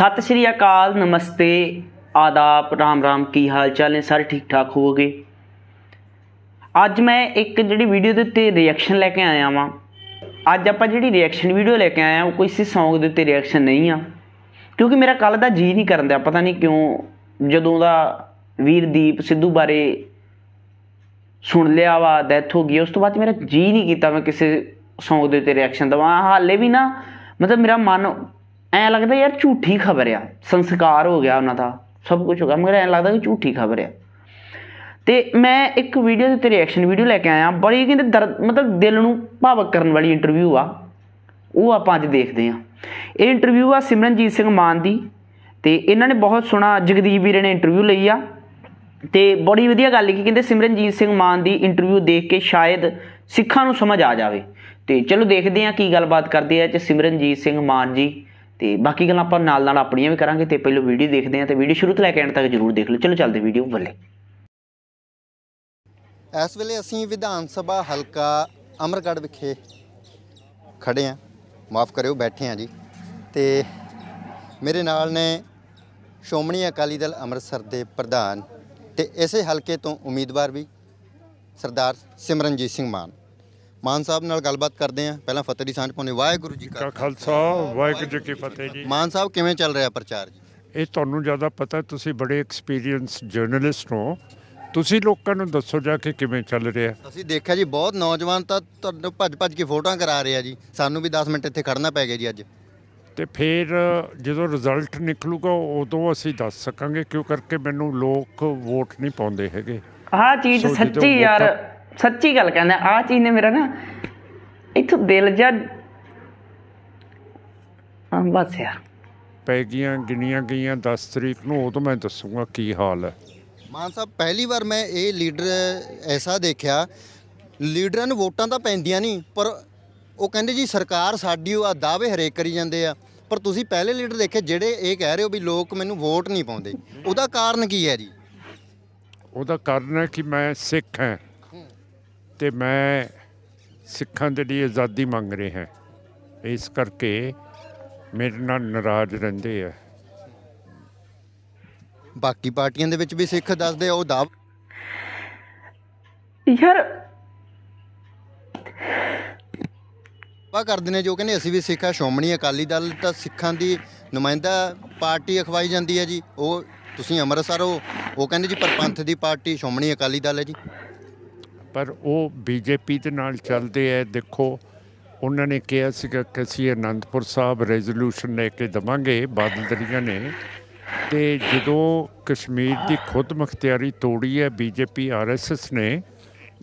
ਸਤਿ ਸ਼੍ਰੀ ਅਕਾਲ ਨਮਸਤੇ ਆਦਾਬ ਰਾਮ ਰਾਮ ਕੀ ਹਾਲ ਚਾਲ ਨੇ ਸਾਰੇ ਠੀਕ ਠਾਕ ਹੋਵੋਗੇ ਅੱਜ ਮੈਂ ਇੱਕ ਜਿਹੜੀ ਵੀਡੀਓ ਦੇ ਉੱਤੇ ਰਿਐਕਸ਼ਨ ਲੈ ਕੇ ਆਇਆ ਵਾਂ ਅੱਜ ਆਪਾਂ ਜਿਹੜੀ ਰਿਐਕਸ਼ਨ ਵੀਡੀਓ ਲੈ ਕੇ ਆਇਆ ਉਹ ਕੋਈ ਸੀ ਸੌਂਗ ਦੇ ਉੱਤੇ ਰਿਐਕਸ਼ਨ ਨਹੀਂ ਆ ਕਿਉਂਕਿ ਮੇਰਾ ਕੱਲ ਦਾ ਜੀ ਨਹੀਂ ਕਰਨ ਦਿਆ ਪਤਾ ਨਹੀਂ ਕਿਉਂ ਜਦੋਂ ਦਾ ਵੀਰਦੀਪ ਸਿੱਧੂ ਬਾਰੇ ਸੁਣ ਲਿਆ ਵਾ ਡੈਥ ਹੋ ਗਈ ਉਸ ਤੋਂ ਬਾਅਦ ਮੇਰਾ ਜੀ ਨਹੀਂ ਕੀਤਾ ਮੈਂ ਕਿਸੇ ਸੌਂਗ ਦੇ ਉੱਤੇ ਰਿਐਕਸ਼ਨ ਦਵਾਂ ਹਾਲੇ ਵੀ ਨਾ ਮਤਲਬ ਮੇਰਾ ਮਨ ਐ ਲੱਗਦਾ ਯਾਰ ਝੂਠੀ ਖਬਰ ਆ ਸੰਸਕਾਰ ਹੋ ਗਿਆ ਉਹਨਾਂ ਦਾ ਸਭ ਕੁਝ ਹੋ ਗਿਆ ਮਗਰ ਐ ਲੱਗਦਾ ਕਿ ਝੂਠੀ ਖਬਰ ਆ ਤੇ ਮੈਂ ਇੱਕ ਵੀਡੀਓ ਦੇ ਰਿਐਕਸ਼ਨ ਵੀਡੀਓ ਲੈ ਕੇ ਆਇਆ ਬੜੀ ਕਹਿੰਦੇ ਦਰਦ ਮਤਲਬ ਦਿਲ ਨੂੰ ਭਾਵਕ ਕਰਨ ਵਾਲੀ ਇੰਟਰਵਿਊ ਆ ਉਹ ਆਪਾਂ ਅੱਜ ਦੇਖਦੇ ਆ ਇਹ ਇੰਟਰਵਿਊ ਆ ਸਿਮਰਨਜੀਤ ਸਿੰਘ ਮਾਨ ਦੀ ਤੇ ਇਹਨਾਂ ਨੇ ਬਹੁਤ ਸੋਹਣਾ ਜਗਦੀਪ ਵੀਰੇ ਨੇ ਇੰਟਰਵਿਊ ਲਈ ਆ ਤੇ ਬੜੀ ਵਧੀਆ ਗੱਲ ਕੀ ਕਹਿੰਦੇ ਸਿਮਰਨਜੀਤ ਸਿੰਘ ਮਾਨ ਦੀ ਇੰਟਰਵਿਊ ਦੇਖ ਕੇ ਸ਼ਾਇਦ ਸਿੱਖਾਂ ਨੂੰ ਸਮਝ ਆ ਜਾਵੇ ਤੇ ਚਲੋ ਦੇਖਦੇ ਆ ਕੀ ਗੱਲਬਾਤ ਕਰਦੇ ਆ ਚ ਸਿਮਰਨਜੀਤ ਸਿੰਘ ਮਾਨ ਜੀ ਤੇ ਬਾਕੀ ਗੱਲਾਂ ਆਪਾਂ ਨਾਲ ਨਾਲ ਆਪਣੀਆਂ ਵੀ ਕਰਾਂਗੇ ਤੇ ਪਹਿਲਾਂ ਵੀਡੀਓ ਦੇਖਦੇ ਆਂ ਤੇ ਵੀਡੀਓ ਸ਼ੁਰੂ ਤੋਂ ਲੈ ਕੇ ਐਂਡ ਤੱਕ ਜਰੂਰ ਦੇਖ ਲਓ ਚਲੋ ਚੱਲਦੇ ਵੀਡੀਓ ਵੱਲੇ ਇਸ ਵੇਲੇ ਅਸੀਂ ਵਿਧਾਨ ਸਭਾ ਹਲਕਾ ਅਮਰਗੜ ਵਿਖੇ ਖੜੇ ਆਂ ਮਾਫ ਕਰਿਓ ਬੈਠੇ ਆਂ ਜੀ ਤੇ ਮੇਰੇ ਨਾਲ ਨੇ ਸ਼ੋਮਣੀ ਅਕਾਲੀ ਦਲ ਅੰਮ੍ਰਿਤਸਰ ਦੇ ਪ੍ਰਧਾਨ ਤੇ ਇਸੇ ਹਲਕੇ ਤੋਂ ਉਮੀਦਵਾਰ ਵੀ ਸਰਦਾਰ ਸਿਮਰਨਜੀਤ ਸਿੰਘ ਮਾਨ ਮਾਨ ਸਾਹਿਬ ਨਾਲ ਗੱਲਬਾਤ ਕਰਦੇ ਆ ਪਹਿਲਾਂ ਫਤਿਹ ਦੀ ਸਾਂਝ ਪਾਉਨੇ ਵਾਹਿਗੁਰੂ ਜੀ ਕਾ ਖਾਲਸਾ ਵਾਹਿਗੁਰੂ ਜੀ ਕੀ ਫਤਿਹ ਜੀ ਮਾਨ ਸਾਹਿਬ ਕਿਵੇਂ ਚੱਲ ਰਿਹਾ ਪ੍ਰਚਾਰ ਜੀ ਇਹ ਤੁਹਾਨੂੰ ਜ਼ਿਆਦਾ ਪਤਾ ਤੁਸੀਂ ਬੜੇ ਐਕਸਪੀਰੀਅੰਸ ਜਰਨਲਿਸਟ ਹੋ ਤੁਸੀਂ ਲੋਕਾਂ ਨੂੰ ਦੱਸੋ ਜਾ ਕੇ ਕਿਵੇਂ ਚੱਲ ਰਿਹਾ ਅਸੀਂ ਦੇਖਿਆ ਜੀ ਬਹੁਤ ਨੌਜਵਾਨ ਤਾਂ ਤੁਹਾਨੂੰ ਭੱਜ-ਭੱਜ ਕੇ ਫੋਟੋਆਂ ਕਰਾ ਰਿਹਾ ਜੀ ਸਾਨੂੰ ਵੀ 10 ਮਿੰਟ ਇੱਥੇ ਖੜਨਾ ਪੈ ਗਿਆ ਜੀ ਅੱਜ ਤੇ ਫਿਰ ਜਦੋਂ ਰਿਜ਼ਲਟ ਨਿਕਲੂਗਾ ਉਦੋਂ ਅਸੀਂ ਦੱਸ ਸਕਾਂਗੇ ਕਿਉਂ ਕਰਕੇ ਮੈਨੂੰ ਲੋਕ ਵੋਟ ਨਹੀਂ ਪਾਉਂਦੇ ਹੈਗੇ ਆਹ ਚੀਜ਼ ਸੱਚੀ ਯਾਰ ਸੱਚੀ ਗੱਲ ਕਹਿੰਦਾ ਆ ਚੀਜ਼ ਨੇ ਮੇਰਾ ਨਾ ਇਥੋਂ ਦਿਲ ਜਦ ਆਂ ਬਸ ਯਾਰ ਪੈ ਗਈਆਂ ਗਿਣੀਆਂ ਗਈਆਂ 10 ਤਰੀਕ ਨੂੰ ਉਹ ਤਾਂ ਮੈਂ ਦੱਸੂਗਾ ਕੀ ਹਾਲ ਹੈ ਮਾਨ ਸਾਹਿਬ ਪਹਿਲੀ ਵਾਰ ਮੈਂ ਇਹ ਲੀਡਰ ਐਸਾ ਦੇਖਿਆ ਲੀਡਰਾਂ ਨੂੰ ਵੋਟਾਂ ਤਾਂ ਪੈਂਦੀਆਂ ਨਹੀਂ ਪਰ ਉਹ ਕਹਿੰਦੇ ਜੀ ਸਰਕਾਰ ਸਾਡੀ ਉਹ ਆ ਦਾਅਵੇ ਹਰੇਕ ਕਰੀ ਜਾਂਦੇ ਆ ਪਰ ਤੁਸੀਂ ਪਹਿਲੇ ਲੀਡਰ ਦੇਖੇ ਜਿਹੜੇ ਇਹ ਕਹਿ ਰਹੇ ਹੋ ਵੀ ਲੋਕ ਮੈਨੂੰ ਵੋਟ ਨਹੀਂ ਪਾਉਂਦੇ ਉਹਦਾ ਕਾਰਨ ਕੀ ਹੈ ਜੀ ਉਹਦਾ ਕਾਰਨ ਹੈ ਕਿ ਮੈਂ ਸਿੱਖ ਹਾਂ ਤੇ ਮੈਂ ਸਿੱਖਾਂ ਦੇ ਲਈ ਆਜ਼ਾਦੀ ਮੰਗ ਰਿਹਾ ਇਸ ਕਰਕੇ ਮੇਰੇ ਨਾਲ ਨਾਰਾਜ਼ ਰਹਿੰਦੇ ਆ ਬਾਕੀ ਪਾਰਟੀਆਂ ਦੇ ਵਿੱਚ ਵੀ ਸਿੱਖ ਦੱਸਦੇ ਉਹ ਦਾ ਯਾਰ ਵਾ ਕਰਦੇ ਨੇ ਜੋ ਕਹਿੰਦੇ ਅਸੀਂ ਵੀ ਸਿੱਖ ਆ ਸ਼ੋਮਣੀ ਅਕਾਲੀ ਦਲ ਤਾਂ ਸਿੱਖਾਂ ਦੀ ਨੁਮਾਇੰਦਾ ਪਾਰਟੀ ਅਖਵਾਈ ਜਾਂਦੀ ਹੈ ਜੀ ਉਹ ਤੁਸੀਂ ਅੰਮ੍ਰਿਤਸਰ ਉਹ ਉਹ ਕਹਿੰਦੇ ਜੀ ਪਰਪੰਥ ਦੀ ਪਾਰਟੀ ਸ਼ੋਮਣੀ ਅਕਾਲੀ ਦਲ ਹੈ ਜੀ ਪਰ ਉਹ ਬੀਜੇਪੀ ਦੇ ਨਾਲ ਚੱਲਦੇ ਐ ਦੇਖੋ ਉਹਨਾਂ ਨੇ ਕਿਹਾ ਸੀਗਾ ਕਿ ਅਸੀਂ ਅਨੰਦਪੁਰ ਸਾਹਿਬ ਰੈਜ਼ੋਲੂਸ਼ਨ ਲੈ ਕੇ ਦਵਾਂਗੇ ਬਾਦਲਦਰੀਆਂ ਨੇ ਤੇ ਜਦੋਂ ਕਸ਼ਮੀਰ ਦੀ ਖੁਦਮੁਖਤਿਆਰੀ ਤੋੜੀ ਐ ਬੀਜੇਪੀ ਆਰਐਸਐਸ ਨੇ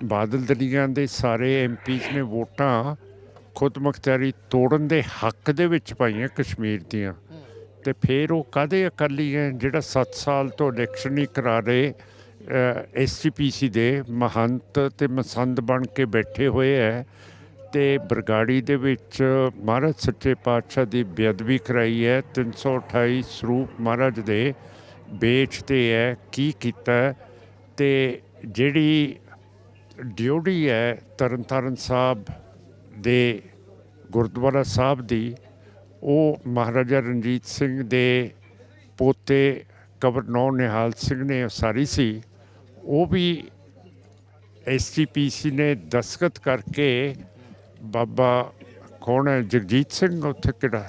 ਬਾਦਲਦਰੀਆਂ ਦੇ ਸਾਰੇ ਐਮਪੀਸ ਨੇ ਵੋਟਾਂ ਖੁਦਮੁਖਤਿਆਰੀ ਤੋੜਨ ਦੇ ਹੱਕ ਦੇ ਵਿੱਚ ਪਾਈਆਂ ਕਸ਼ਮੀਰ ਦੀਆਂ ਤੇ ਫਿਰ ਉਹ ਕਾਦੇ ਅਕਾਲੀ ਹੈ ਜਿਹੜਾ 7 ਸਾਲ ਤੋਂ ਇਲੈਕਸ਼ਨ ਨਹੀਂ ਕਰਾ ਰਹੇ ਐਸਸੀਪੀਸੀ ਦੇ ਮਹੰਤ ਤੇ ਮਸੰਦ ਬਣ ਕੇ ਬੈਠੇ ਹੋਏ ਐ ਤੇ ਬਰਗਾੜੀ ਦੇ ਵਿੱਚ ਮਹਾਰਾਜ ਸੱਚੇ ਪਾਤਸ਼ਾਹ ਦੀ ਬੇਅਦਬੀ ਕਰਾਈ ਹੈ 328 ਸਰੂਪ ਮਹਾਰਾਜ ਦੇ ਤੇ ਹੈ ਕੀ ਕੀਤਾ ਤੇ ਜਿਹੜੀ ਡਿਊਟੀ ਹੈ ਤਰਨਤਾਰਨ ਸਾਹਿਬ ਦੇ ਗੁਰਦੁਆਰਾ ਸਾਹਿਬ ਦੀ ਉਹ ਮਹਾਰਾਜਾ ਰਣਜੀਤ ਸਿੰਘ ਦੇ ਪੋਤੇ ਕਬਰ ਨੌ ਨਿਹਾਲ ਸਿੰਘ ਨੇ ਸਾਰੀ ਸੀ ਉਹ ਵੀ ਐਸਟੀਪੀਸੀ ਨੇ ਦਸਖਤ ਕਰਕੇ ਬਾਬਾ ਕੋਣ ਹੈ ਜਗਜੀਤ ਸਿੰਘ ਉੱਥੇ ਕਿਹੜਾ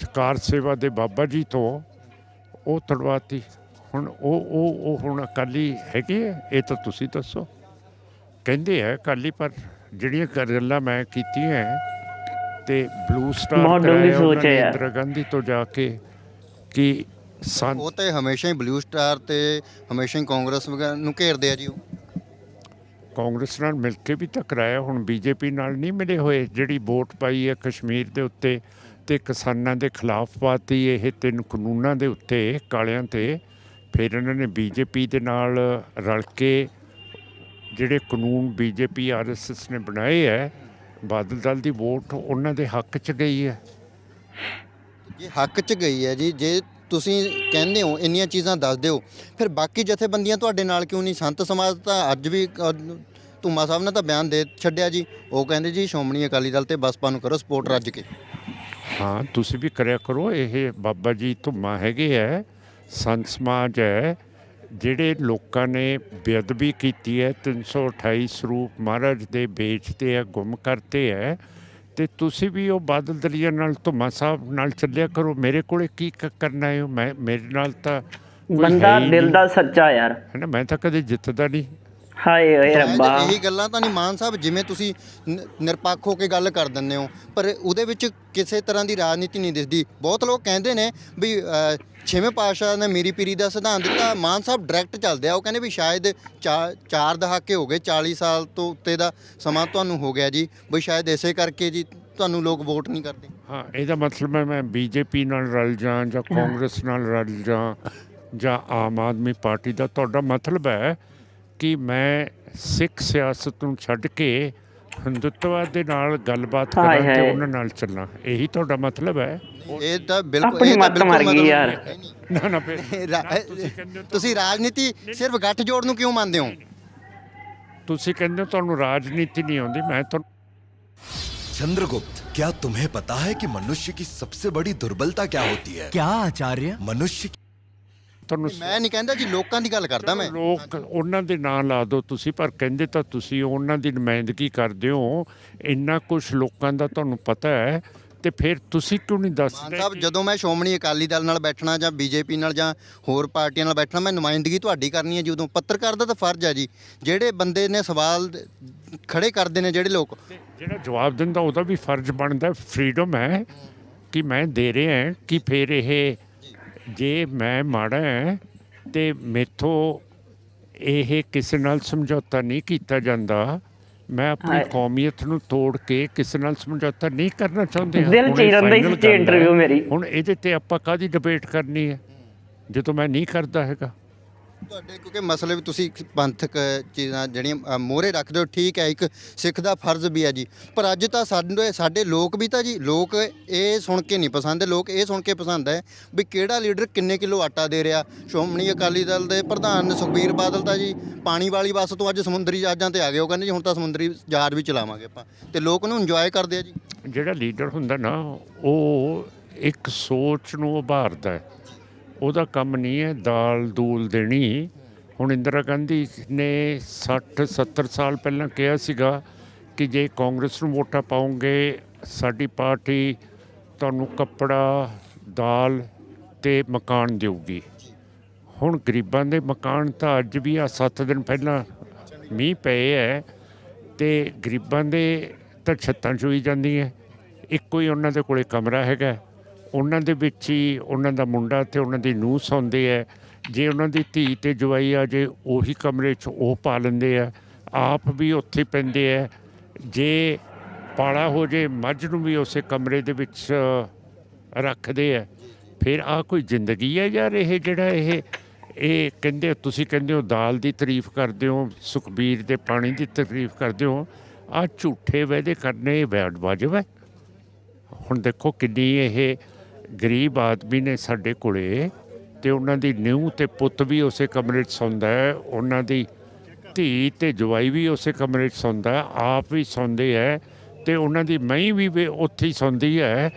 ਸਰਕਾਰ ਸੇਵਾ ਦੇ ਬਾਬਾ ਜੀ ਤੋਂ ਉਹ ਤੜਵਾਤੀ ਹੁਣ ਉਹ ਉਹ ਉਹ ਹੁਣ ਅਕਾਲੀ ਹੈਗੇ ਇਹ ਤਾਂ ਤੁਸੀਂ ਦੱਸੋ ਕਹਿੰਦੇ ਆ ਅਕਾਲੀ ਪਰ ਜਿਹੜੀਆਂ ਗੱਲਾਂ ਮੈਂ ਕੀਤੀਆਂ ਤੇ ਬਲੂ ਸਟਾਰ ਮਾਡਲ ਉਹਨਾਂ ਨੇ ਇੰਦਰਾ ਗਾਂਧੀ ਤੋਂ ਜਾ ਕੇ ਕਿ ਸਨ ਉਹ ਤੇ ਹਮੇਸ਼ਾ ਹੀ ਬਲੂ ਸਟਾਰ ਤੇ ਹਮੇਸ਼ਾ ਹੀ ਕਾਂਗਰਸ ਵਗੈਰਾ ਨੂੰ ਘੇਰਦੇ ਆ ਜੀ ਉਹ ਕਾਂਗਰਸ ਨਾਲ ਮਿਲ ਕੇ ਵੀ ਟਕਰਾਇਆ ਹੁਣ ਬੀਜੇਪੀ ਨਾਲ ਨਹੀਂ ਮਿਲੇ ਹੋਏ ਜਿਹੜੀ ਵੋਟ ਪਾਈ ਹੈ ਕਸ਼ਮੀਰ ਦੇ ਉੱਤੇ ਤੇ ਕਿਸਾਨਾਂ ਦੇ ਖਿਲਾਫ ਪਾਤੀ ਇਹ ਤਿੰਨ ਕਾਨੂੰਨਾਂ ਦੇ ਉੱਤੇ ਕਾਲਿਆਂ ਤੇ ਫਿਰ ਇਹਨਾਂ ਨੇ ਬੀਜੇਪੀ ਦੇ ਨਾਲ ਰਲ ਕੇ ਜਿਹੜੇ ਕਾਨੂੰਨ ਬੀਜੇਪੀ ਆਰਐਸਐਸ ਨੇ ਬਣਾਏ ਹੈ ਬਾਦਲ ਦਲ ਦੀ ਵੋਟ ਉਹਨਾਂ ਦੇ ਹੱਕ 'ਚ ਗਈ ਹੈ ਇਹ ਹੱਕ 'ਚ ਗਈ ਹੈ ਜੀ ਜੇ ਤੁਸੀਂ ਕਹਿੰਦੇ ਹੋ ਇੰਨੀਆਂ ਚੀਜ਼ਾਂ ਦੱਸਦੇ ਹੋ ਫਿਰ ਬਾਕੀ ਜਥੇਬੰਦੀਆਂ ਤੁਹਾਡੇ ਨਾਲ ਕਿਉਂ ਨਹੀਂ ਸੰਤ ਸਮਾਜ ਤਾਂ ਅੱਜ ਵੀ ਧੁਮਾ ਸਾਹਿਬ ਨੇ ਤਾਂ ਬਿਆਨ ਦੇ ਛੱਡਿਆ ਜੀ ਉਹ ਕਹਿੰਦੇ ਜੀ ਸ਼ੋਮਣੀ ਅਕਾਲੀ ਦਲ ਤੇ ਬਸਪਾ ਨੂੰ ਕਰੋ ਸਪੋਰਟ ਰੱਜ ਕੇ ਹਾਂ ਤੁਸੀਂ ਵੀ ਕਰਿਆ ਕਰੋ ਇਹ ਬਾਬਾ ਜੀ ਧੁਮਾ ਹੈਗੇ ਐ ਸੰਤ ਸਮਾਜ ਹੈ ਜਿਹੜੇ ਲੋਕਾਂ ਨੇ ਬੇਅਦਬੀ ਕੀਤੀ ਹੈ 328 ਸਰੂਪ ਮਹਾਰਾਜ ਦੇ ਵੇਚਦੇ ਐ ਗੁੰਮ ਕਰਤੇ ਐ ਤੇ ਤੁਸੀਂ ਵੀ ਉਹ ਬਾਦਲ ਦਲੀਆ ਨਾਲ ਧੁਮਾ ਸਾਹਿਬ ਨਾਲ ਚੱਲਿਆ ਕਰੋ ਮੇਰੇ ਕੋਲੇ ਕੀ ਕਰਨਾ ਹੈ ਮੈਂ ਮੇਰੇ ਨਾਲ ਤਾਂ ਬੰਦਾ ਦਿਲ ਦਾ ਸੱਚਾ ਯਾਰ ਹੈ ਨਾ ਮੈਂ ਤਾਂ ਕਦੇ ਜਿੱਤਦਾ ਨਹੀਂ ਹਾਏ ਓਏ ਰੱਬਾ ਇਹ ਗੱਲਾਂ ਤਾਂ ਨਹੀਂ ਮਾਨ ਸਾਹਿਬ ਜਿਵੇਂ ਤੁਸੀਂ ਨਿਰਪੱਖ ਹੋ ਕੇ ਗੱਲ ਕਰ ਦਿੰਦੇ ਹੋ ਪਰ ਉਹਦੇ ਵਿੱਚ ਕਿਸੇ ਤਰ੍ਹਾਂ ਦੀ ਰਾਜਨੀਤੀ ਨਹੀਂ ਦਿਸਦੀ ਬਹੁਤ ਲੋਕ ਕਹਿੰਦੇ ਨੇ ਵੀ ਛੇਵੇਂ ਪਾਸ਼ਾ ਨੇ ਮੇਰੀ ਪੀਰੀ ਦਾ ਸਿਧਾਂਤ ਦਿੱਤਾ ਮਾਨ ਸਾਹਿਬ ਡਾਇਰੈਕਟ ਚੱਲਦੇ ਆ ਉਹ ਕਹਿੰਦੇ ਵੀ ਸ਼ਾਇਦ ਚਾਰ ਦਹਾਕੇ ਹੋ ਗਏ 40 ਸਾਲ ਤੋਂ ਉੱਤੇ ਦਾ ਸਮਾਂ ਤੁਹਾਨੂੰ ਹੋ ਗਿਆ ਜੀ ਵੀ ਸ਼ਾਇਦ ਇਸੇ ਕਰਕੇ ਜੀ ਤੁਹਾਨੂੰ ਲੋਕ ਵੋਟ ਨਹੀਂ ਕਰਦੇ ਹਾਂ ਇਹਦਾ ਮਤਲਬ ਹੈ ਮੈਂ ਬੀਜੇਪੀ ਨਾਲ ਰਲ ਜਾਂ ਜਾਂ ਕਾਂਗਰਸ ਨਾਲ ਰਲ ਜਾਂ ਜਾਂ ਆਮ ਆਦਮੀ ਪਾਰਟੀ ਦਾ ਤੁਹਾਡਾ ਮਤਲਬ ਹੈ ਕਿ ਮੈਂ ਸਿੱਖ ਸਿਆਸਤ ਨੂੰ ਛੱਡ ਕੇ ਹਿੰਦੁੱਤਵਾਦ ਦੇ ਨਾਲ ਗੱਲਬਾਤ ਕਰਾਂ ਤੇ ਉਹਨਾਂ ਨਾਲ ਚੱਲਾਂ ਇਹੀ ਤੁਹਾਡਾ ਮਤਲਬ ਹੈ ਇਹ ਤਾਂ ਬਿਲਕੁਲ ਇਹ ਤਾਂ ਬਿਲਕੁਲ ਯਾਰ ਨਾ ਨਾ ਤੁਸੀਂ ਰਾਜਨੀਤੀ ਸਿਰਫ ਗੱਠ ਜੋੜ ਨੂੰ ਕਿਉਂ ਮੰਨਦੇ ਹੋ ਤੁਸੀਂ ਕਹਿੰਦੇ ਹੋ ਤੁਹਾਨੂੰ ਰਾਜਨੀਤੀ ਨਹੀਂ ਆਉਂਦੀ ਮੈਂ ਤੁਹਾਨੂੰ चंद्रगुप्त क्या तुम्हें पता है कि मनुष्य की सबसे बड़ी दुर्बलता क्या होती है क्या आचार्य मनुष्य की ਤੁਹਾਨੂੰ ਮੈਂ ਨਹੀਂ ਕਹਿੰਦਾ ਜੀ ਲੋਕਾਂ ਦੀ ਗੱਲ ਕਰਦਾ ਮੈਂ ਲੋਕ ਉਹਨਾਂ ਦੇ ਨਾਂ ਲਾ ਦਿਓ ਤੁਸੀਂ ਪਰ ਕਹਿੰਦੇ ਤਾਂ ਤੁਸੀਂ ਉਹਨਾਂ ਦੀ ਨੁਮਾਇੰਦਗੀ ਕਰਦੇ ਹੋ ਇੰਨਾ ਕੁਝ ਲੋਕਾਂ ਦਾ ਤੁਹਾਨੂੰ ਪਤਾ ਹੈ ਤੇ ਫਿਰ ਤੁਸੀਂ ਕਿਉਂ ਨਹੀਂ ਦੱਸਦੇ ਮਾਨ ਸਾਹਿਬ ਜਦੋਂ ਮੈਂ ਸ਼ੋਮਣੀ ਅਕਾਲੀ ਦਲ ਨਾਲ ਬੈਠਣਾ ਜਾਂ ਬੀਜੇਪੀ ਨਾਲ ਜਾਂ ਹੋਰ ਪਾਰਟੀਆਂ ਨਾਲ ਬੈਠਣਾ ਮੈਂ ਨੁਮਾਇੰਦਗੀ ਤੁਹਾਡੀ ਕਰਨੀ ਹੈ ਜਦੋਂ ਪੱਤਰਕਾਰ ਦਾ ਤਾਂ ਫਰਜ਼ ਹੈ ਜੀ ਜਿਹੜੇ ਬੰਦੇ ਨੇ ਸਵਾਲ ਖੜੇ ਕਰਦੇ ਨੇ ਜਿਹੜੇ ਲੋਕ ਜਿਹੜਾ ਜਵਾਬ ਦਿੰਦਾ ਉਹਦਾ ਵੀ ਫਰਜ਼ ਬਣਦਾ ਫ੍ਰੀडम ਹੈ ਕਿ ਮੈਂ ਦੇ ਰਿਹਾ ਕਿ ਫੇਰ ਇਹ ਜੇ ਮੈਂ ਮਾੜਾ ਹੈ ਤੇ ਮੇਥੋਂ ਇਹ ਕਿਸੇ ਨਾਲ ਸਮਝੌਤਾ ਨਹੀਂ ਕੀਤਾ ਜਾਂਦਾ ਮੈਂ ਆਪਣੀ ਕੌਮੀਅਤ ਨੂੰ ਤੋੜ ਕੇ ਕਿਸੇ ਨਾਲ ਸਮਝੌਤਾ ਨਹੀਂ ਕਰਨਾ ਚਾਹੁੰਦੇ ਦਿਲ ਚੀਰਨ ਦੀ ਸੀ ਇੰਟਰਵਿਊ ਮੇਰੀ ਹੁਣ ਇਹਦੇ ਤੇ ਆਪਾਂ ਕਾਦੀ ਡਿਬੇਟ ਕਰਨੀ ਹੈ ਜਦੋਂ ਮੈਂ ਨਹੀਂ ਕਰਦਾ ਹੈਗਾ ਤੁਹਾਡੇ ਕਿਉਂਕਿ ਮਸਲੇ ਵੀ ਤੁਸੀਂ ਪੰਥਕ ਚੀਜ਼ਾਂ ਜਿਹੜੀਆਂ ਮੋਹਰੇ ਰੱਖਦੇ ਹੋ ਠੀਕ ਹੈ ਇੱਕ ਸਿੱਖ ਦਾ ਫਰਜ਼ ਵੀ ਹੈ ਜੀ ਪਰ ਅੱਜ ਤਾਂ ਸਾਡੇ ਸਾਡੇ ਲੋਕ ਵੀ ਤਾਂ ਜੀ ਲੋਕ ਇਹ ਸੁਣ ਕੇ ਨਹੀਂ ਪਸੰਦ ਲੋਕ ਇਹ ਸੁਣ ਕੇ ਪਸੰਦ ਹੈ ਵੀ ਕਿਹੜਾ ਲੀਡਰ ਕਿੰਨੇ ਕਿਲੋ ਆਟਾ ਦੇ ਰਿਹਾ ਸ਼ੋਮਣੀ ਅਕਾਲੀ ਦਲ ਦੇ ਪ੍ਰਧਾਨ ਸੁਖਬੀਰ ਬਾਦਲ ਤਾਂ ਜੀ ਪਾਣੀ ਵਾਲੀ ਬੱਸ ਤੋਂ ਅੱਜ ਸਮੁੰਦਰੀ ਜਹਾਜ਼ਾਂ ਤੇ ਆ ਗਏ ਉਹ ਕਹਿੰਦੇ ਜੀ ਹੁਣ ਤਾਂ ਸਮੁੰਦਰੀ ਜਹਾਜ਼ ਵੀ ਚਲਾਵਾਂਗੇ ਆਪਾਂ ਤੇ ਲੋਕ ਨੂੰ ਇੰਜੋਏ ਕਰਦੇ ਆ ਜੀ ਜਿਹੜਾ ਲੀਡਰ ਹੁੰਦਾ ਨਾ ਉਹ ਇੱਕ ਸੋਚ ਨੂੰ ਉਭਾਰਦਾ ਹੈ ਉਹਦਾ ਕੰਮ ਨਹੀਂ ਹੈ ਦਾਲ ਦੂਲ ਦੇਣੀ ਹੁਣ ਇੰਦਰਾ ਗਾਂਧੀ ਨੇ 60 70 ਸਾਲ ਪਹਿਲਾਂ ਕਿਹਾ ਸੀਗਾ ਕਿ ਜੇ ਕਾਂਗਰਸ ਨੂੰ ਵੋਟਾਂ ਪਾਉਂਗੇ ਸਾਡੀ ਪਾਰਟੀ ਤੁਹਾਨੂੰ ਕੱਪੜਾ ਦਾਲ ਤੇ ਮਕਾਨ ਦੇਊਗੀ ਹੁਣ ਗਰੀਬਾਂ ਦੇ ਮਕਾਨ ਤਾਂ ਅੱਜ ਵੀ ਆ 7 ਦਿਨ ਪਹਿਲਾਂ ਮੀਂਹ ਪਏ ਐ ਤੇ ਗਰੀਬਾਂ ਦੇ ਤਾਂ ਛੱਤਾਂ ਚੋਈ ਜਾਂਦੀਆਂ ਇੱਕੋ ਹੀ ਉਹਨਾਂ ਦੇ ਕੋਲੇ ਕਮਰਾ ਹੈਗਾ ਉਹਨਾਂ ਦੇ ਵਿੱਚ ਹੀ ਉਹਨਾਂ ਦਾ ਮੁੰਡਾ ਤੇ ਉਹਨਾਂ ਦੀ ਨੂੰਹ ਸੌਂਦੇ ਐ ਜੇ ਉਹਨਾਂ ਦੀ ਧੀ ਤੇ ਜਵਾਈ ਆ ਜੇ ਉਹੀ ਕਮਰੇ 'ਚ ਉਹ ਪਾ ਲੈਂਦੇ ਆ ਆਪ ਵੀ ਉੱਥੇ ਪੈਂਦੇ ਆ ਜੇ ਪਾਲਾ ਹੋ ਜੇ ਮੱਝ ਨੂੰ ਵੀ ਉਸੇ ਕਮਰੇ ਦੇ ਵਿੱਚ ਰੱਖਦੇ ਆ ਫਿਰ ਆ ਕੋਈ ਜ਼ਿੰਦਗੀ ਹੈ ਯਾਰ ਇਹ ਜਿਹੜਾ ਇਹ ਇਹ ਕਹਿੰਦੇ ਤੁਸੀਂ ਕਹਿੰਦੇ ਹੋ ਦਾਲ ਦੀ ਤਾਰੀਫ ਕਰਦੇ ਹੋ ਸੁਖਬੀਰ ਦੇ ਪਾਣੀ ਦੀ ਤਾਰੀਫ ਕਰਦੇ ਹੋ ਆ ਝੂਠੇ ਵਾਅਦੇ ਕਰਨੇ ਬੈਡ ਵਾਜਬ ਹੈ ਹੁਣ ਦੇਖੋ ਕਿੰਨੀ ਇਹ ਗਰੀਬ ਆਦਮੀ ਨੇ ਸਾਡੇ ਕੋਲੇ ਤੇ ਉਹਨਾਂ ਦੀ ਨਿਊ ਤੇ ਪੁੱਤ ਵੀ ਉਸੇ ਕਮਰੇ 'ਚ ਸੌਂਦਾ ਹੈ ਉਹਨਾਂ ਦੀ ਧੀ ਤੇ ਜਵਾਈ ਵੀ ਉਸੇ ਕਮਰੇ 'ਚ ਸੌਂਦਾ ਆਪ ਵੀ ਸੌਂਦੇ ਹੈ ਤੇ ਉਹਨਾਂ ਦੀ ਮਈ ਵੀ ਉੱਥੇ ਹੀ ਸੌਂਦੀ ਹੈ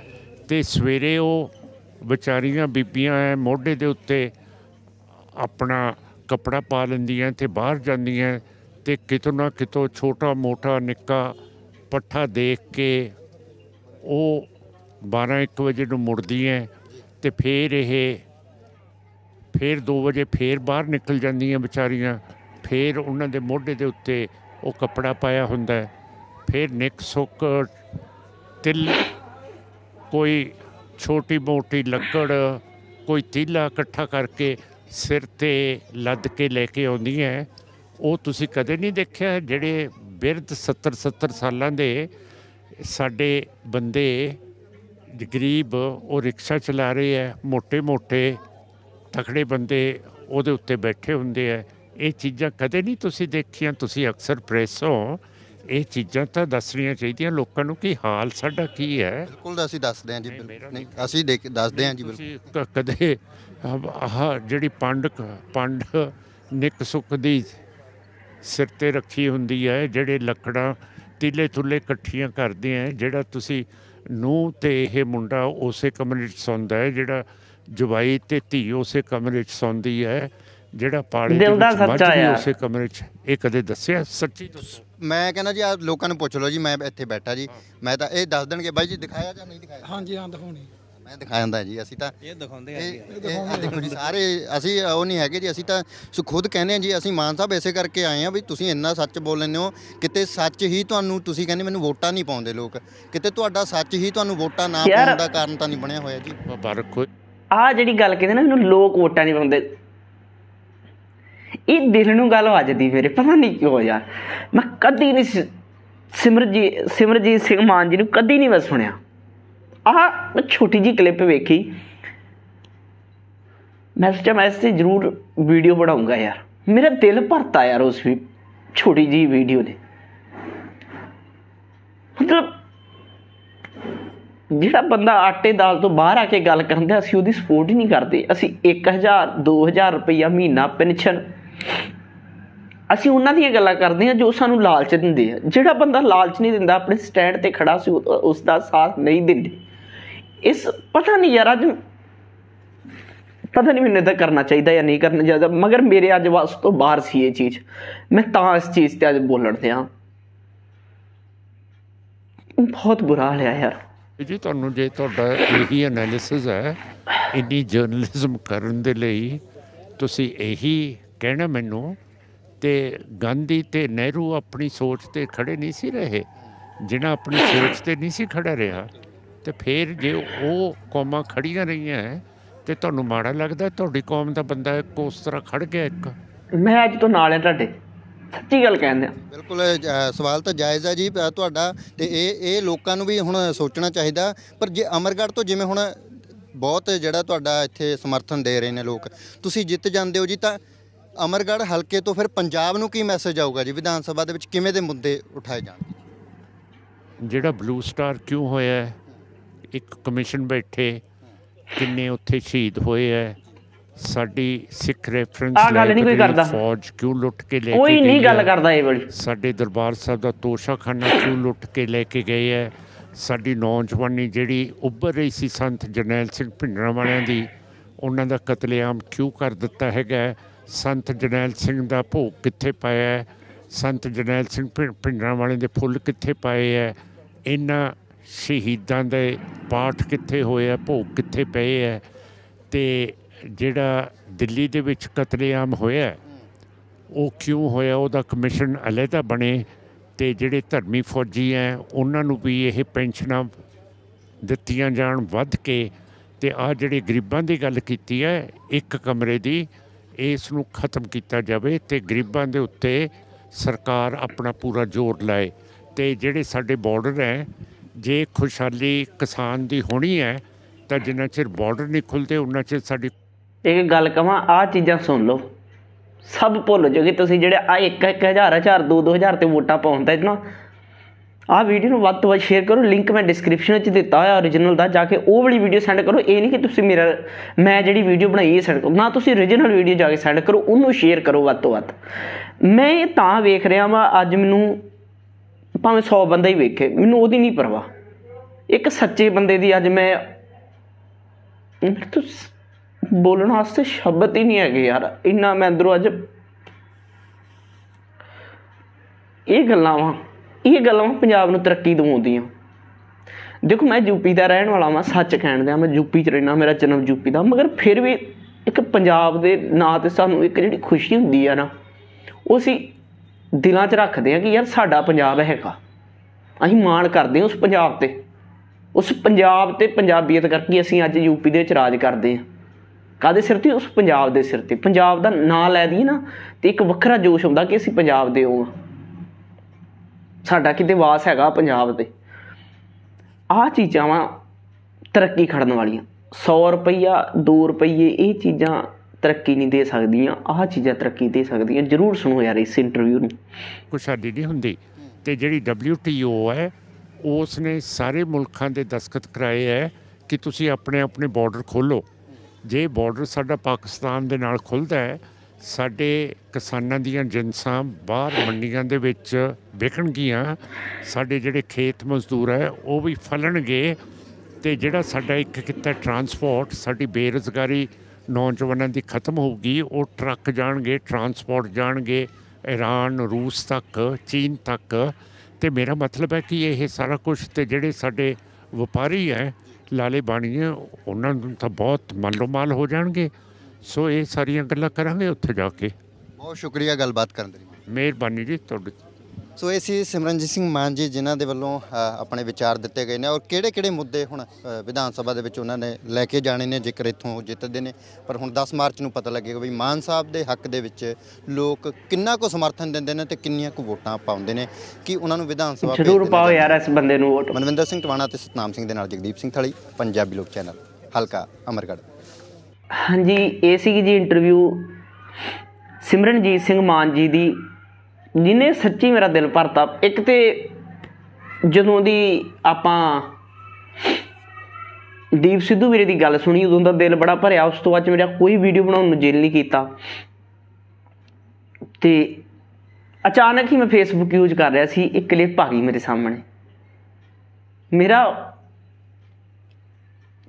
ਤੇ ਸਵੇਰੇ ਉਹ ਵਿਚਾਰੀਆਂ ਬੀਬੀਆਂ ਐ ਮੋਢੇ ਦੇ ਉੱਤੇ ਆਪਣਾ ਕਪੜਾ ਪਾ ਲੈਂਦੀਆਂ ਤੇ ਬਾਹਰ ਜਾਂਦੀਆਂ ਤੇ ਕਿਤੋਂ ਨਾ ਕਿਤੋਂ ਛੋਟਾ ਮੋਟਾ ਨਿੱਕਾ ਪੱਠਾ ਦੇਖ ਕੇ ਉਹ 12-1 ਵਜੇ ਨੂੰ ਮੁੜਦੀ ਹੈ ਤੇ ਫੇਰ ਇਹ ਫੇਰ 2 ਵਜੇ ਫੇਰ ਬਾਹਰ ਨਿਕਲ ਜਾਂਦੀਆਂ ਵਿਚਾਰੀਆਂ ਫੇਰ ਉਹਨਾਂ ਦੇ ਮੋਢੇ ਦੇ ਉੱਤੇ ਉਹ ਕੱਪੜਾ ਪਾਇਆ ਹੁੰਦਾ ਫੇਰ ਨਿਕ ਸੁੱਕ ਤਿਲ ਕੋਈ ਛੋਟੀ ਮੋਟੀ ਲੱਕੜ ਕੋਈ ਤੀਲਾ ਇਕੱਠਾ ਕਰਕੇ ਸਿਰ ਤੇ ਲੱਦ ਕੇ ਲੈ ਕੇ ਆਉਂਦੀ ਹੈ ਉਹ ਤੁਸੀਂ ਕਦੇ ਨਹੀਂ ਦੇਖਿਆ ਜਿਹੜੇ ਬਿਰਧ 70 70 ਸਾਲਾਂ ਦੇ ਸਾਡੇ ਬੰਦੇ ਗਰੀਬ ਉਹ ਰਿਕਸ਼ਾ ਚਲਾ ਰਹੇ ਹੈ ਮੋٹے-ਮੋٹے ਤਕੜੇ ਬੰਦੇ ਉਹਦੇ ਉੱਤੇ ਬੈਠੇ ਹੁੰਦੇ ਐ ਇਹ ਚੀਜ਼ਾਂ ਕਦੇ ਨਹੀਂ ਤੁਸੀਂ ਦੇਖੀਆਂ ਤੁਸੀਂ ਅਕਸਰ ਪ੍ਰੈਸੋਂ ਇਹ ਚੀਜ਼ਾਂ ਤਾਂ ਦੱਸਣੀਆਂ ਚਾਹੀਦੀਆਂ ਲੋਕਾਂ ਨੂੰ ਕਿ ਹਾਲ ਸਾਡਾ ਕੀ ਹੈ ਬਿਲਕੁਲ ਅਸੀਂ ਦੱਸਦੇ ਹਾਂ ਜੀ ਨਹੀਂ ਅਸੀਂ ਦੱਸਦੇ ਹਾਂ ਜੀ ਬਿਲਕੁਲ ਕਦੇ ਆਹ ਜਿਹੜੀ ਪੰਡ ਪੰਡ ਨਿੱਕ ਸੁਖ ਦੀ ਸਿਰ ਤੇ ਰੱਖੀ ਹੁੰਦੀ ਹੈ ਜਿਹੜੇ ਲੱਕੜਾਂ ਤੀਲੇ ਥੁੱਲੇ ਇਕੱਠੀਆਂ ਕਰਦੇ ਆ ਜਿਹੜਾ ਤੁਸੀਂ ਨੂੰ ਤੇ ਇਹ ਮੁੰਡਾ ਉਸੇ ਕਮਰੇ 'ਚ ਸੌਂਦਾ ਹੈ ਜਿਹੜਾ ਜਵਾਈ ਤੇ ਧੀ ਉਸੇ ਕਮਰੇ 'ਚ ਸੌਂਦੀ ਹੈ ਜਿਹੜਾ ਪਾੜੇ ਦਿਲ ਦਾ ਸੱਚਾ ਯਾਰ ਉਸੇ ਕਮਰੇ 'ਚ ਇਹ ਕਦੇ ਦੱਸਿਆ ਸੱਚੀ ਦੱਸੋ ਮੈਂ ਕਹਿੰਦਾ ਜੀ ਆ ਲੋਕਾਂ ਨੂੰ ਪੁੱਛ ਲਓ ਜੀ ਮੈਂ ਇੱਥੇ ਬੈਠਾ ਜੀ ਮੈਂ ਤਾਂ ਇਹ ਦੱਸ ਦੇਣਗੇ ਬਾਈ ਜੀ ਦਿਖਾਇਆ ਜਾਂ ਨਹੀਂ ਦਿਖਾਇਆ ਹਾਂਜੀ ਹਾਂ ਦਿਖਾਉਣੀ ਮੈਂ ਦਿਖਾ ਜਾਂਦਾ ਜੀ ਅਸੀਂ ਤਾਂ ਇਹ ਦਿਖਾਉਂਦੇ ਆ ਇਹ ਦੇਖੋ ਜੀ ਸਾਰੇ ਅਸੀਂ ਉਹ ਨਹੀਂ ਹੈਗੇ ਜੀ ਅਸੀਂ ਤਾਂ ਸੁ ਖੁਦ ਕਹਿੰਦੇ ਆ ਜੀ ਅਸੀਂ ਮਾਨ ਸਾਹਿਬ ਐਸੇ ਕਰਕੇ ਆਏ ਆ ਵੀ ਤੁਸੀਂ ਇੰਨਾ ਸੱਚ ਬੋਲ ਲੈਂਦੇ ਹੋ ਕਿਤੇ ਸੱਚ ਹੀ ਤੁਹਾਨੂੰ ਤੁਸੀਂ ਕਹਿੰਦੇ ਮੈਨੂੰ ਵੋਟਾਂ ਨਹੀਂ ਪਾਉਂਦੇ ਲੋਕ ਕਿਤੇ ਤੁਹਾਡਾ ਸੱਚ ਹੀ ਤੁਹਾਨੂੰ ਵੋਟਾਂ ਨਾ ਪਾਉਣ ਦਾ ਕਾਰਨ ਤਾਂ ਨਹੀਂ ਬਣਿਆ ਹੋਇਆ ਜੀ ਆਹ ਕੋਈ ਆ ਜਿਹੜੀ ਗੱਲ ਕਹਿੰਦੇ ਨਾ ਇਹਨੂੰ ਲੋਕ ਵੋਟਾਂ ਨਹੀਂ ਪਾਉਂਦੇ ਇਹ ਦਿਲ ਨੂੰ ਗੱਲ ਵੱਜਦੀ ਮੇਰੇ ਪਤਾ ਨਹੀਂ ਕਿਉਂ ਯਾਰ ਮੈਂ ਕਦੀ ਨਹੀਂ ਸਿਮਰਜੀਤ ਸਿਮਰਜੀਤ ਸਿੰਘ ਮਾਨ ਜੀ ਨੂੰ ਕਦੀ ਨਹੀਂ ਮੈਂ ਸੁਣਿਆ ਆਹ ਮੈਂ ਛੋਟੀ ਜੀ ਕਲਿੱਪ ਵੇਖੀ ਮੈਂ ਸੱਚ ਮੈਂ ਇਸੇ ਜ਼ਰੂਰ ਵੀਡੀਓ ਬਣਾਉਂਗਾ ਯਾਰ ਮੇਰਾ ਦਿਲ ਭਰਤਾ ਯਾਰ ਉਸ ਵੀ ਛੋਟੀ ਜੀ ਵੀਡੀਓ ਨੇ ਮਤਲਬ ਜਿਹੜਾ ਬੰਦਾ ਆਟੇ ਦਾਲ ਤੋਂ ਬਾਹਰ ਆ ਕੇ ਗੱਲ ਕਰਦਾ ਅਸੀਂ ਉਹਦੀ ਸਪੋਰਟ ਹੀ ਨਹੀਂ ਕਰਦੇ ਅਸੀਂ 1000 2000 ਰੁਪਇਆ ਮਹੀਨਾ ਪੈਨਸ਼ਨ ਅਸੀਂ ਉਹਨਾਂ ਦੀਆਂ ਗੱਲਾਂ ਕਰਦੇ ਹਾਂ ਜੋ ਸਾਨੂੰ ਲਾਲਚ ਦਿੰਦੇ ਆ ਜਿਹੜਾ ਬੰਦਾ ਲਾਲਚ ਨਹੀਂ ਦਿੰਦਾ ਆਪਣੇ ਸਟੈਂਡ ਤੇ ਖੜਾ ਸੀ ਉਸ ਦਾ ਸਾਥ ਨਹੀਂ ਦਿੰਦੇ ਇਸ ਪਤਾ ਨਹੀਂ ਯਾਰ ਅੱਜ ਪਤਾ ਨਹੀਂ ਮੈਨੂੰ ਤਾਂ ਕਰਨਾ ਚਾਹੀਦਾ ਜਾਂ ਨਹੀਂ ਕਰਨਾ ਚਾਹੀਦਾ ਮਗਰ ਮੇਰੇ ਅੱਜ ਵਾਸ ਤੋਂ ਬਾਹਰ ਸੀ ਇਹ ਚੀਜ਼ ਮੈਂ ਤਾਂ ਇਸ ਚੀਜ਼ ਤੇ ਅੱਜ ਬੋਲਣ ਤੇ ਆ ਬਹੁਤ ਬੁਰਾ ਹਾਲ ਯਾਰ ਜੀ ਤੁਹਾਨੂੰ ਜੇ ਤੁਹਾਡਾ ਇਹੀ ਐਨਾਲਿਸਿਸ ਹੈ ਇੰਨੀ ਜਰਨਲਿਜ਼ਮ ਕਰਨ ਦੇ ਲਈ ਤੁਸੀਂ ਇਹੀ ਕਹਿਣਾ ਮੈਨੂੰ ਤੇ ਗਾਂਧੀ ਤੇ ਨਹਿਰੂ ਆਪਣੀ ਸੋਚ ਤੇ ਖੜੇ ਨਹੀਂ ਸੀ ਰਹੇ ਜਿਨ੍ਹਾਂ ਆਪਣੀ ਸੋਚ ਤੇ ਨਹੀਂ ਸੀ ਖੜਾ ਰਿਹਾ ਤੇ ਫਿਰ ਜੇ ਉਹ ਕੌਮਾਂ ਖੜੀਆਂ ਰਹੀਆਂ ਤੇ ਤੁਹਾਨੂੰ ਮਾੜਾ ਲੱਗਦਾ ਤੁਹਾਡੀ ਕੌਮ ਦਾ ਬੰਦਾ ਇੱਕ ਉਸ ਤਰ੍ਹਾਂ ਖੜ ਗਿਆ ਇੱਕ ਮੈਂ ਅੱਜ ਤੋਂ ਨਾਲ ਹੈ ਤੁਹਾਡੇ ਸੱਚੀ ਗੱਲ ਕਹਿੰਦੇ ਆ ਬਿਲਕੁਲ ਸਵਾਲ ਤਾਂ ਜਾਇਜ਼ ਹੈ ਜੀ ਤੁਹਾਡਾ ਤੇ ਇਹ ਇਹ ਲੋਕਾਂ ਨੂੰ ਵੀ ਹੁਣ ਸੋਚਣਾ ਚਾਹੀਦਾ ਪਰ ਜੇ ਅਮਰਗੜ੍ਹ ਤੋਂ ਜਿਵੇਂ ਹੁਣ ਬਹੁਤ ਜਿਹੜਾ ਤੁਹਾਡਾ ਇੱਥੇ ਸਮਰਥਨ ਦੇ ਰਹੇ ਨੇ ਲੋਕ ਤੁਸੀਂ ਜਿੱਤ ਜਾਂਦੇ ਹੋ ਜੀ ਤਾਂ ਅਮਰਗੜ੍ਹ ਹਲਕੇ ਤੋਂ ਫਿਰ ਪੰਜਾਬ ਨੂੰ ਕੀ ਮੈਸੇਜ ਆਊਗਾ ਜੀ ਵਿਧਾਨ ਸਭਾ ਦੇ ਵਿੱਚ ਕਿਵੇਂ ਦੇ ਮੁੱਦੇ ਉਠਾਏ ਜਾਣਗੇ ਜਿਹੜਾ ਬਲੂ ਸਟਾਰ ਕਿਉਂ ਹੋਇਆ ਇੱਕ ਕਮਿਸ਼ਨ ਬੈਠੇ ਕਿੰਨੇ ਉੱਥੇ ਸ਼ਹੀਦ ਹੋਏ ਐ ਸਾਡੀ ਸਿੱਖ ਰੈਫਰੈਂਸ ਆ ਗੱਲ ਨਹੀਂ ਕੋਈ ਕਰਦਾ ਫੌਜ ਕਿਉਂ ਲੁੱਟ ਕੇ ਲੈ ਕੇ ਕੋਈ ਨਹੀਂ ਗੱਲ ਕਰਦਾ ਇਹ ਵਾਲੀ ਸਾਡੇ ਦਰਬਾਰ ਸਾਹਿਬ ਦਾ ਤੋਸ਼ਾਖਾਨਾ ਕਿਉਂ ਲੁੱਟ ਕੇ ਲੈ ਕੇ ਗਏ ਐ ਸਾਡੀ ਨੌਜਵਾਨੀ ਜਿਹੜੀ ਉੱਭਰ ਰਹੀ ਸੀ ਸੰਤ ਜਰਨੈਲ ਸਿੰਘ ਭਿੰਡਰਾਂ ਵਾਲਿਆਂ ਦੀ ਉਹਨਾਂ ਦਾ ਕਤਲੇਆਮ ਕਿਉਂ ਕਰ ਦਿੱਤਾ ਹੈਗਾ ਸੰਤ ਜਰਨੈਲ ਸਿੰਘ ਦਾ ਭੋਗ ਕਿੱਥੇ ਪਾਇਆ ਸੰਤ ਜਰਨੈਲ ਸਿੰਘ ਭਿੰਡਰਾਂ ਵਾਲੇ ਦੇ ਫੁੱਲ ਕਿੱਥੇ ਪਾਏ ਐ ਇਹਨਾਂ ਸ਼ਹੀਦਾਂ ਦੇ ਪਾਠ ਕਿੱਥੇ ਹੋਏ ਆ ਭੋਗ ਕਿੱਥੇ ਪਏ ਆ ਤੇ ਜਿਹੜਾ ਦਿੱਲੀ ਦੇ ਵਿੱਚ ਕਤਲੇਆਮ ਹੋਇਆ ਉਹ ਕਿਉਂ ਹੋਇਆ ਉਹਦਾ ਕਮਿਸ਼ਨ ਅਲੱਗਾ ਬਣੇ ਤੇ ਜਿਹੜੇ ਧਰਮੀ ਫੌਜੀ ਐ ਉਹਨਾਂ ਨੂੰ ਵੀ ਇਹ ਪੈਨਸ਼ਨਾਂ ਦਿੱਤੀਆਂ ਜਾਣ ਵੱਧ ਕੇ ਤੇ ਆ ਜਿਹੜੇ ਗਰੀਬਾਂ ਦੀ ਗੱਲ ਕੀਤੀ ਐ ਇੱਕ ਕਮਰੇ ਦੀ ਇਸ ਨੂੰ ਖਤਮ ਕੀਤਾ ਜਾਵੇ ਤੇ ਗਰੀਬਾਂ ਦੇ ਉੱਤੇ ਸਰਕਾਰ ਆਪਣਾ ਪੂਰਾ ਜ਼ੋਰ ਲਾਏ ਤੇ ਜਿਹੜੇ ਸਾਡੇ ਬਾਰਡਰ ਐ ਜੇ ਖੁਸ਼ਹਾਲੀ ਕਿਸਾਨ ਦੀ ਹੋਣੀ ਹੈ ਤਾਂ ਜਿੰਨਾ ਚਿਰ ਬਾਰਡਰ ਨਹੀਂ ਖੁੱਲਦੇ ਉਹਨਾਂ ਚਿਰ ਸਾਡੀ ਇੱਕ ਗੱਲ ਕਹਾਂ ਆ ਚੀਜ਼ਾਂ ਸੁਣ ਲਓ ਸਭ ਭੁੱਲ ਜਾਓਗੇ ਤੁਸੀਂ ਜਿਹੜੇ ਆ 1 1000 4 2 2000 ਤੇ ਵੋਟਾਂ ਪਾਉਂਦਾ ਨਾ ਆ ਵੀਡੀਓ ਨੂੰ ਵੱਧ ਤੋਂ ਵੱਧ ਸ਼ੇਅਰ ਕਰੋ ਲਿੰਕ ਮੈਂ ਡਿਸਕ੍ਰਿਪਸ਼ਨ ਵਿੱਚ ਦਿੱਤਾ ਹੋਇਆ origignal ਦਾ ਜਾ ਕੇ ਉਹ ਵਾਲੀ ਵੀਡੀਓ ਸੈਂਡ ਕਰੋ ਇਹ ਨਹੀਂ ਕਿ ਤੁਸੀਂ ਮੇਰਾ ਮੈਂ ਜਿਹੜੀ ਵੀਡੀਓ ਬਣਾਈ ਹੈ ਸੈਂਡ ਕਰੋ ਨਾ ਤੁਸੀਂ origignal ਵੀਡੀਓ ਜਾ ਕੇ ਸੈਂਡ ਕਰੋ ਉਹਨੂੰ ਸ਼ੇਅਰ ਕਰੋ ਵੱਧ ਤੋਂ ਵੱਧ ਮੈਂ ਇਹ ਤਾਂ ਵੇਖ ਰਿਹਾ ਵਾਂ ਅੱਜ ਮੈਨੂੰ ਭਾਵੇਂ 100 ਬੰਦੇ ਹੀ ਵੇਖੇ ਮੈਨੂੰ ਉਹਦੀ ਨਹੀਂ ਪਰਵਾਹ ਇੱਕ ਸੱਚੇ ਬੰਦੇ ਦੀ ਅੱਜ ਮੈਂ ਤੂੰ ਬੋਲਣ ਵਾਸਤੇ ਸ਼ਬਦ ਹੀ ਨਹੀਂ ਹੈਗੇ ਯਾਰ ਇੰਨਾ ਮੈਂ ਅੰਦਰੋਂ ਅੱਜ ਇਹ ਗੱਲਾਂ ਵਾ ਇਹ ਗੱਲਾਂ ਪੰਜਾਬ ਨੂੰ ਤਰੱਕੀ ਦਵਾਉਂਦੀਆਂ ਦੇਖੋ ਮੈਂ ਯੂਪੀ ਦਾ ਰਹਿਣ ਵਾਲਾ ਵਾਂ ਸੱਚ ਕਹਿਣ ਦਿਆਂ ਮੈਂ ਯੂਪੀ ਚ ਰਹਿਣਾ ਮੇਰਾ ਜਨਮ ਯੂਪੀ ਦਾ ਮਗਰ ਫਿਰ ਵੀ ਇੱਕ ਪੰਜਾਬ ਦੇ ਨਾਂ ਤੇ ਸਾਨੂੰ ਇੱਕ ਜਿਹੜੀ ਖੁਸ਼ੀ ਹੁੰਦੀ ਆ ਨਾ ਉਹ ਸੀ ਦਿਲਾਂ 'ਚ ਰੱਖਦੇ ਆ ਕਿ ਯਾਰ ਸਾਡਾ ਪੰਜਾਬ ਹੈਗਾ ਅਸੀਂ ਮਾਣ ਕਰਦੇ ਹਾਂ ਉਸ ਪੰਜਾਬ ਤੇ ਉਸ ਪੰਜਾਬ ਤੇ ਪੰਜਾਬੀਅਤ ਕਰਕੇ ਅਸੀਂ ਅੱਜ ਯੂਪੀ ਦੇ ਵਿੱਚ ਰਾਜ ਕਰਦੇ ਆ ਕਾਦੇ ਸਿਰ ਤੇ ਉਸ ਪੰਜਾਬ ਦੇ ਸਿਰ ਤੇ ਪੰਜਾਬ ਦਾ ਨਾਂ ਲੈ ਦੀ ਨਾ ਤੇ ਇੱਕ ਵੱਖਰਾ ਜੋਸ਼ ਹੁੰਦਾ ਕਿ ਅਸੀਂ ਪੰਜਾਬ ਦੇ ਹਾਂ ਸਾਡਾ ਕਿਤੇ ਵਾਸ ਹੈਗਾ ਪੰਜਾਬ ਤੇ ਆਹ ਚੀਜ਼ਾਂ ਵਾ ਤਰੱਕੀ ਖੜਨ ਵਾਲੀਆਂ 100 ਰੁਪਈਆ 2 ਰੁਪਈਏ ਇਹ ਚੀਜ਼ਾਂ ਤਰੱਕੀ ਨਹੀਂ ਦੇ ਸਕਦੀਆਂ ਆਹ ਚੀਜ਼ਾਂ ਤਰੱਕੀ ਦੇ ਸਕਦੀਆਂ ਜਰੂਰ ਸੁਣੋ ਯਾਰ ਇਸ ਇੰਟਰਵਿਊ ਨੂੰ ਕੁਛ ਸਾਡੀ ਨਹੀਂ ਹੁੰਦੀ ਤੇ ਜਿਹੜੀ WTO ਹੈ ਉਸ ਨੇ ਸਾਰੇ ਮੁਲਕਾਂ ਦੇ ਦਸਖਤ ਕਰਾਏ ਹੈ ਕਿ ਤੁਸੀਂ ਆਪਣੇ ਆਪਣੇ ਬਾਰਡਰ ਖੋਲੋ ਜੇ ਬਾਰਡਰ ਸਾਡਾ ਪਾਕਿਸਤਾਨ ਦੇ ਨਾਲ ਖੁੱਲਦਾ ਹੈ ਸਾਡੇ ਕਿਸਾਨਾਂ ਦੀਆਂ ਜਿੰਸਾਂ ਬਾਹਰ ਮੰਡੀਆਂ ਦੇ ਵਿੱਚ ਵਿਕਣਗੀਆਂ ਸਾਡੇ ਜਿਹੜੇ ਖੇਤ ਮਜ਼ਦੂਰ ਹੈ ਉਹ ਵੀ ਫਲਣਗੇ ਤੇ ਜਿਹੜਾ ਸਾਡਾ ਇੱਕ ਕਿੱਤਾ ਟਰਾਂਸਪੋਰਟ ਸਾਡੀ ਬੇਰੋਜ਼ਗਾਰੀ ਨੌਜਵਾਨਾਂ ਦੀ ਖਤਮ ਹੋਊਗੀ ਉਹ ਟਰੱਕ ਜਾਣਗੇ ਟਰਾਂਸਪੋਰਟ ਜਾਣਗੇ ਈਰਾਨ ਰੂਸ ਤੱਕ ਚੀਨ ਤੱਕ ਤੇ ਮੇਰਾ ਮਤਲਬ ਹੈ ਕਿ ਇਹ ਸਾਰਾ ਕੁਝ ਤੇ ਜਿਹੜੇ ਸਾਡੇ ਵਪਾਰੀ ਹੈ ਲਾਲੇ ਬਾਣੀਆਂ ਉਹਨਾਂ ਨੂੰ ਤਾਂ ਬਹੁਤ ਮਨੋਮਾਲ ਹੋ ਜਾਣਗੇ ਸੋ ਇਹ ਸਾਰੀਆਂ ਗੱਲਾਂ ਕਰਾਂਗੇ ਉੱਥੇ ਜਾ ਕੇ ਬਹੁਤ ਸ਼ੁਕਰੀਆ ਗੱਲਬਾਤ ਕਰਨ ਦੇ ਲਈ ਮਿਹਰਬਾਨੀ ਜੀ ਤੁਹਾਡੀ ਸੋ ਇਹ ਸੀ ਸਿਮਰਨਜੀਤ ਸਿੰਘ ਮਾਨ ਜੀ ਜਿਨ੍ਹਾਂ ਦੇ ਵੱਲੋਂ ਆਪਣੇ ਵਿਚਾਰ ਦਿੱਤੇ ਗਏ ਨੇ ਔਰ ਕਿਹੜੇ-ਕਿਹੜੇ ਮੁੱਦੇ ਹੁਣ ਵਿਧਾਨ ਸਭਾ ਦੇ ਵਿੱਚ ਉਹਨਾਂ ਨੇ ਲੈ ਕੇ ਜਾਣੇ ਨੇ ਜੇਕਰ ਇਥੋਂ ਜਿੱਤਦੇ ਨੇ ਪਰ ਹੁਣ 10 ਮਾਰਚ ਨੂੰ ਪਤਾ ਲੱਗੇਗਾ ਵੀ ਮਾਨ ਸਾਹਿਬ ਦੇ ਹੱਕ ਦੇ ਵਿੱਚ ਲੋਕ ਕਿੰਨਾ ਕੁ ਸਮਰਥਨ ਦਿੰਦੇ ਨੇ ਤੇ ਕਿੰਨੀਆਂ ਕੁ ਵੋਟਾਂ ਪਾਉਂਦੇ ਨੇ ਕਿ ਉਹਨਾਂ ਨੂੰ ਵਿਧਾਨ ਸਭਾ ਜ਼ਰੂਰ ਪਾਓ ਯਾਰ ਇਸ ਬੰਦੇ ਨੂੰ ਵੋਟ ਮਨਵਿੰਦਰ ਸਿੰਘ ਟਵਾਣਾ ਤੇ ਸਤਨਾਮ ਸਿੰਘ ਦੇ ਨਾਲ ਜਗਦੀਪ ਸਿੰਘ ਥਲੀ ਪੰਜਾਬੀ ਲੋਕ ਚੈਨਲ ਹਲਕਾ ਅਮਰਗੜ ਹਾਂਜੀ ਏਸੀ ਜੀ ਇੰਟਰਵਿਊ ਸਿਮਰਨਜੀਤ ਸਿੰਘ ਮਾਨ ਜੀ ਦੀ ਜਿਨੇ ਸੱਚੀ ਮੇਰਾ ਦਿਲ ਭਰਤਾ ਇੱਕ ਤੇ ਜਦੋਂ ਦੀ ਆਪਾਂ ਦੀਪ ਸਿੱਧੂ ਵੀਰੇ ਦੀ ਗੱਲ ਸੁਣੀ ਉਦੋਂ ਦਾ ਦਿਲ ਬੜਾ ਭਰਿਆ ਉਸ ਤੋਂ ਬਾਅਦ ਮੇਰਾ ਕੋਈ ਵੀਡੀਓ ਬਣਾਉਣ ਨੂੰ ਜੇਲ ਨਹੀਂ ਕੀਤਾ ਤੇ ਅਚਾਨਕ ਹੀ ਮੈਂ ਫੇਸਬੁੱਕ ਯੂਜ਼ ਕਰ ਰਿਹਾ ਸੀ ਇੱਕ ਕਲਿੱਪ ਆ ਗਈ ਮੇਰੇ ਸਾਹਮਣੇ ਮੇਰਾ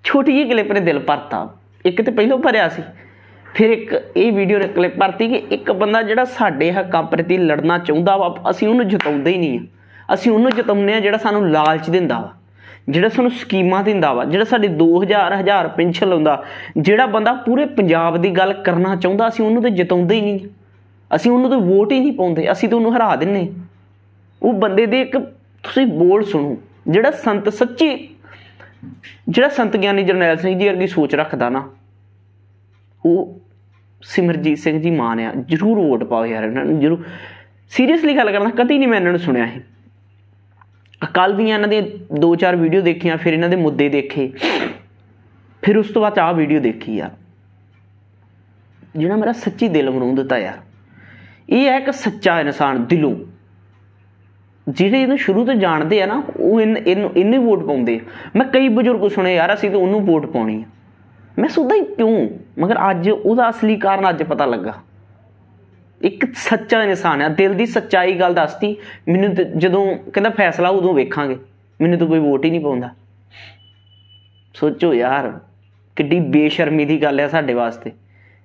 ਛੋਟੀ ਜਿਹੀ ਕਲਿੱਪ ਨੇ ਦਿਲ ਭਰਤਾ ਇੱਕ ਤੇ ਪਹਿਲਾਂ ਭਰਿਆ ਸੀ ਫਿਰ ਇੱਕ ਇਹ ਵੀਡੀਓ ਨੇ ਕਲਿੱਪ ਕਰਤੀ ਕਿ ਇੱਕ ਬੰਦਾ ਜਿਹੜਾ ਸਾਡੇ ਹੱਕਾਂ ਪ੍ਰਤੀ ਲੜਨਾ ਚਾਹੁੰਦਾ ਵਾ ਅਸੀਂ ਉਹਨੂੰ ਜਿਤਾਉਂਦੇ ਹੀ ਨਹੀਂ ਅਸੀਂ ਉਹਨੂੰ ਜਿਤਾਉਂਦੇ ਆ ਜਿਹੜਾ ਸਾਨੂੰ ਲਾਲਚ ਦਿੰਦਾ ਵਾ ਜਿਹੜਾ ਸਾਨੂੰ ਸਕੀਮਾਂ ਦਿੰਦਾ ਵਾ ਜਿਹੜਾ ਸਾਡੇ 2000 1000 ਪੈਨਸ਼ਨ ਲਾਉਂਦਾ ਜਿਹੜਾ ਬੰਦਾ ਪੂਰੇ ਪੰਜਾਬ ਦੀ ਗੱਲ ਕਰਨਾ ਚਾਹੁੰਦਾ ਅਸੀਂ ਉਹਨੂੰ ਤੇ ਜਿਤਾਉਂਦੇ ਹੀ ਨਹੀਂ ਅਸੀਂ ਉਹਨੂੰ ਤੇ ਵੋਟ ਹੀ ਨਹੀਂ ਪਾਉਂਦੇ ਅਸੀਂ ਤਾਂ ਉਹਨੂੰ ਹਰਾ ਦਿੰਨੇ ਉਹ ਬੰਦੇ ਦੇ ਇੱਕ ਤੁਸੀਂ ਬੋਲ ਸੁਣੋ ਜਿਹੜਾ ਸੰਤ ਸੱਚੀ ਜਿਹੜਾ ਸੰਤ ਗਿਆਨੀ ਜਰਨੈਲ ਸਿੰਘ ਜੀ ਵਰਗੀ ਸੋਚ ਰੱਖਦਾ ਨਾ ਉਹ ਸਿਮਰਜੀਤ ਸਿੰਘ ਜੀ ਮਾਨ ਆ ਜਰੂਰ ਵੋਟ ਪਾਓ ਯਾਰ ਇਹਨਾਂ ਨੂੰ ਜਰੂਰ ਸੀਰੀਅਸਲੀ ਗੱਲ ਕਰਦਾ ਕਦੀ ਨਹੀਂ ਮੈਂ ਇਹਨਾਂ ਨੂੰ ਸੁਣਿਆ ਇਹ ਕੱਲ ਦੀਆਂ ਇਹਨਾਂ ਦੇ ਦੋ ਚਾਰ ਵੀਡੀਓ ਦੇਖੀਆਂ ਫਿਰ ਇਹਨਾਂ ਦੇ ਮੁੱਦੇ ਦੇਖੇ ਫਿਰ ਉਸ ਤੋਂ ਬਾਅਦ ਆ ਵੀਡੀਓ ਦੇਖੀ ਯਾਰ ਜਿਹੜਾ ਮੇਰਾ ਸੱਚੀ ਦਿਲ ਮਰੂੰ ਦਿੱਤਾ ਯਾਰ ਇਹ ਹੈ ਇੱਕ ਸੱਚਾ ਇਨਸਾਨ ਦਿਲੋਂ ਜਿਹੜੇ ਇਹਨੂੰ ਸ਼ੁਰੂ ਤੋਂ ਜਾਣਦੇ ਆ ਨਾ ਉਹ ਇਹਨੂੰ ਇਹਨੇ ਵੋਟ ਪਾਉਂਦੇ ਮੈਂ ਕਈ ਬਜ਼ੁਰਗ ਸੁਣੇ ਯਾਰ ਅਸੀਂ ਤਾਂ ਉਹਨੂੰ ਵੋਟ ਪਾਉਣੀ ਆ ਮੈਂ ਸੋਚਦਾ ਕਿਉਂ ਮਗਰ ਅੱਜ ਉਹਦਾ ਅਸਲੀ ਕਾਰਨ ਅੱਜ ਪਤਾ ਲੱਗਾ ਇੱਕ ਸੱਚਾ ਇਨਸਾਨ ਹੈ ਦਿਲ ਦੀ ਸੱਚਾਈ ਗੱਲ ਦੱਸਤੀ ਮੈਨੂੰ ਜਦੋਂ ਕਹਿੰਦਾ ਫੈਸਲਾ ਉਦੋਂ ਵੇਖਾਂਗੇ ਮੈਨੂੰ ਤਾਂ ਕੋਈ ਵੋਟ ਹੀ ਨਹੀਂ ਪਾਉਂਦਾ ਸੋਚੋ ਯਾਰ ਕਿੱਡੀ ਬੇਸ਼ਰਮੀ ਦੀ ਗੱਲ ਹੈ ਸਾਡੇ ਵਾਸਤੇ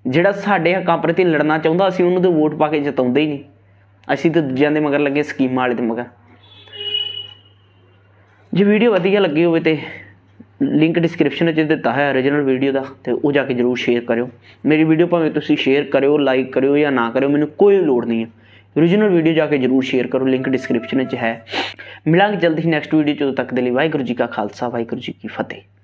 ਜਿਹੜਾ ਸਾਡੇ ਹੱਕਾਂ ਪ੍ਰਤੀ ਲੜਨਾ ਚਾਹੁੰਦਾ ਅਸੀਂ ਉਹਨੂੰ ਤੇ ਵੋਟ ਪਾ ਕੇ ਜਿਤਾਉਂਦੇ ਹੀ ਨਹੀਂ ਅਸੀਂ ਤਾਂ ਦੂਜਿਆਂ ਦੇ ਮਗਰ ਲੱਗੇ ਸਕੀਮਾਂ ਵਾਲੇ ਦੇ ਮਗਰ ਜੇ ਵੀਡੀਓ ਵਧੀਆ ਲੱਗੀ ਹੋਵੇ ਤੇ ਲਿੰਕ ਡਿਸਕ੍ਰਿਪਸ਼ਨ ਵਿੱਚ ਦਿੱਤਾ ਹੈ origignal ਵੀਡੀਓ ਦਾ ਤੇ ਉਹ ਜਾ ਕੇ ਜਰੂਰ ਸ਼ੇਅਰ ਕਰਿਓ ਮੇਰੀ ਵੀਡੀਓ ਭਾਵੇਂ ਤੁਸੀਂ ਸ਼ੇਅਰ ਕਰਿਓ ਲਾਈਕ ਕਰਿਓ ਜਾਂ ਨਾ ਕਰਿਓ ਮੈਨੂੰ ਕੋਈ ਲੋੜ ਨਹੀਂ ਹੈ origignal ਵੀਡੀਓ ਜਾ ਕੇ ਜਰੂਰ ਸ਼ੇਅਰ ਕਰੋ ਲਿੰਕ ਡਿਸਕ੍ਰਿਪਸ਼ਨ ਵਿੱਚ ਹੈ ਮਿਲਾਂਗੇ ਜਲਦੀ ਹੀ ਨੈਕਸਟ ਵੀਡੀਓ ਜਦੋਂ ਤੱਕ ਦੇ ਲਈ ਵਾਹਿਗੁਰੂ ਜੀ ਕਾ ਖਾਲਸਾ ਵਾਹਿਗੁਰੂ ਜੀ ਕੀ ਫਤਿਹ